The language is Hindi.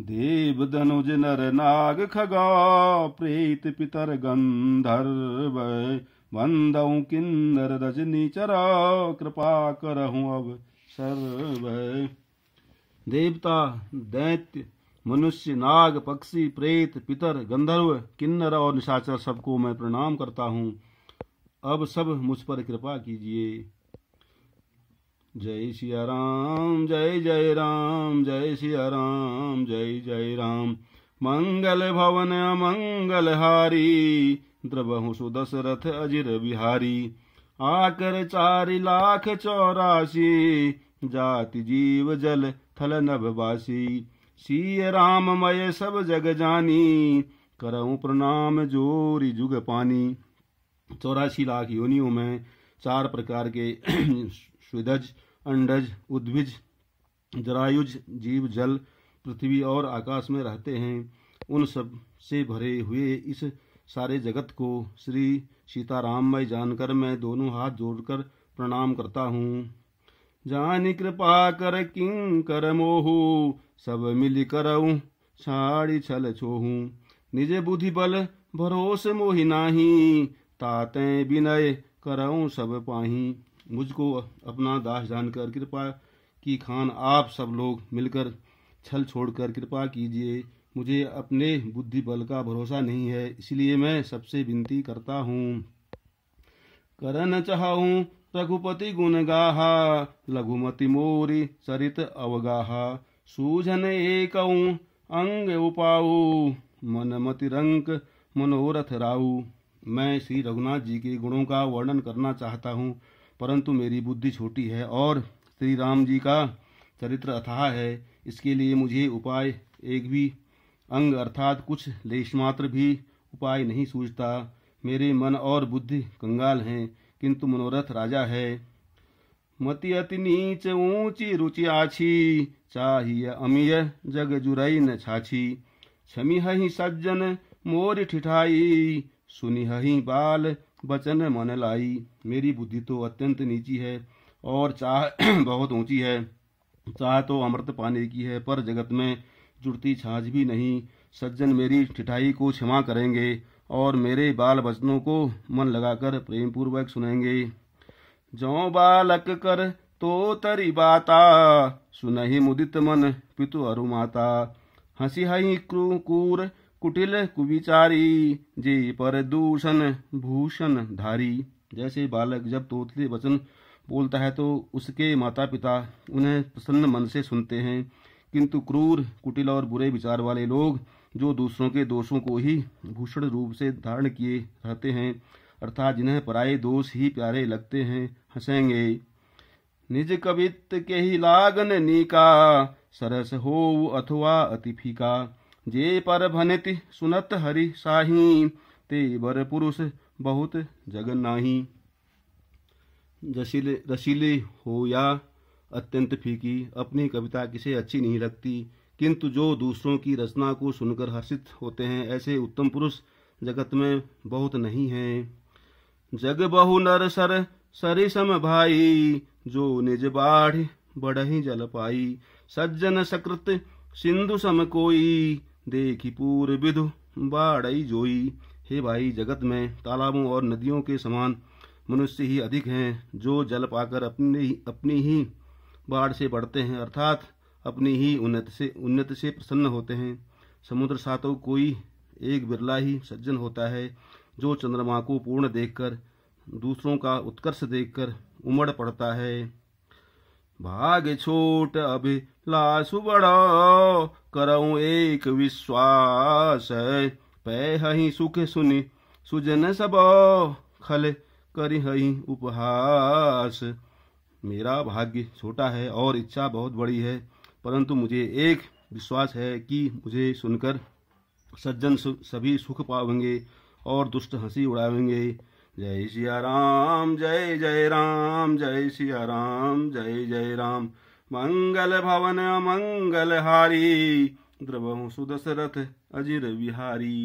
देव धनुज नर नाग खगा प्रेत पितर गंधर्व बंदऊ किन्नर रजनी चरा कृपा करहूँ अब सर्व देवता दैत्य मनुष्य नाग पक्षी प्रेत पितर गंधर्व किन्नर और निशाचर सबको मैं प्रणाम करता हूँ अब सब मुझ पर कृपा कीजिए जय सिया राम जय जय राम जय सिया राम जय जय राम मंगल भवन अमंगल हारी द्रबहु सुदशरथ अजिर बिहारी आकर चार लाख चौरासी जाति जीव जल थल नभवासी राम मय सब जग जानी करऊ प्रणाम जोरी जुग पानी चौरासी लाख योनियों में चार प्रकार के क्षुदज अंडज उद्विज जरायुज जीव जल पृथ्वी और आकाश में रहते हैं उन सब से भरे हुए इस सारे जगत को श्री सीताराम मैं जानकर मैं दोनों हाथ जोड़कर प्रणाम करता हूँ जान कृपा कर किं कर मोहू सब मिल करऊ छल छोहू निज बुद्धि बल भरोस मोहि नाही ताते विनय करऊ सब पाही मुझको अपना दास जानकर कृपा की खान आप सब लोग मिलकर छल छोड़कर कृपा कीजिए मुझे अपने बुद्धि बल का भरोसा नहीं है इसलिए मैं सबसे विनती करता हूँ करन चाहूँ रघुपति गुण गाहा लघुमति मोरी चरित अवगाहा सूझन एक अंग उपाऊ मन मति रंक मनोरथ राऊ मैं श्री रघुनाथ जी के गुणों का वर्णन करना चाहता हूँ परंतु मेरी बुद्धि छोटी है और श्री राम जी का चरित्र अथाह है इसके लिए मुझे उपाय एक भी अंग अर्थात कुछ लेशमात्र भी उपाय नहीं सूझता मेरे मन और बुद्धि कंगाल हैं किंतु मनोरथ राजा है मति अति नीच ऊंची रुचि आछी चाहिए अमीय जग जुरई न छाछी छमी हही सज्जन मोर ठिठाई सुनी बाल वचन मन लाई मेरी बुद्धि तो अत्यंत नीची है और चाह बहुत ऊंची है चाह तो अमृत पाने की है पर जगत में जुड़ती छाछ भी नहीं सज्जन मेरी ठिठाई को क्षमा करेंगे और मेरे बाल वचनों को मन लगाकर प्रेम पूर्वक सुनेंगे जो बालक कर तो तरी बाता सुनहि मुदित मन पितु अरुमाता हंसी हई क्रू कूर कुटिल कुविचारी जे प्रदूषण भूषण धारी जैसे बालक जब तोतले वचन बोलता है तो उसके माता पिता उन्हें प्रसन्न मन से सुनते हैं किंतु क्रूर कुटिल और बुरे विचार वाले लोग जो दूसरों के दोषों को ही भूषण रूप से धारण किए रहते हैं अर्थात जिन्हें पराये दोष ही प्यारे लगते हैं हंसेंगे निज कवित्त के ही लागन नीका सरस हो अथवा अतिफिका जे पर भनित सुनत हरि साही ते बर पुरुष बहुत जग नाही रसीले रसीले हो या अत्यंत फीकी अपनी कविता किसे अच्छी नहीं लगती किंतु जो दूसरों की रचना को सुनकर हर्षित होते हैं ऐसे उत्तम पुरुष जगत में बहुत नहीं हैं जग बहु नर सर सरी सम भाई जो निज बाढ़ ही जल पाई सज्जन सकृत सिंधु सम कोई देखी विध बाड़ई जोई हे भाई जगत में तालाबों और नदियों के समान मनुष्य ही अधिक हैं जो जल पाकर अपने अपनी ही बाढ़ से बढ़ते हैं अर्थात अपनी ही उन्नत से उन्नत से प्रसन्न होते हैं समुद्र सातो कोई एक बिरला ही सज्जन होता है जो चंद्रमा को पूर्ण देखकर दूसरों का उत्कर्ष देखकर उमड़ पड़ता है भाग छोट लाश बड़ो करो एक विश्वास पै हही सुख सुनि सुजन सब खल करी उपहास मेरा भाग्य छोटा है और इच्छा बहुत बड़ी है परंतु मुझे एक विश्वास है कि मुझे सुनकर सज्जन सभी सुख पावेंगे और दुष्ट हंसी उड़ावेंगे जय सिया राम जय जय राम जय सिया राम जय जय राम मंगल भवन अमंगल हारी द्रवहु सुदशरथ अजिर बिहारी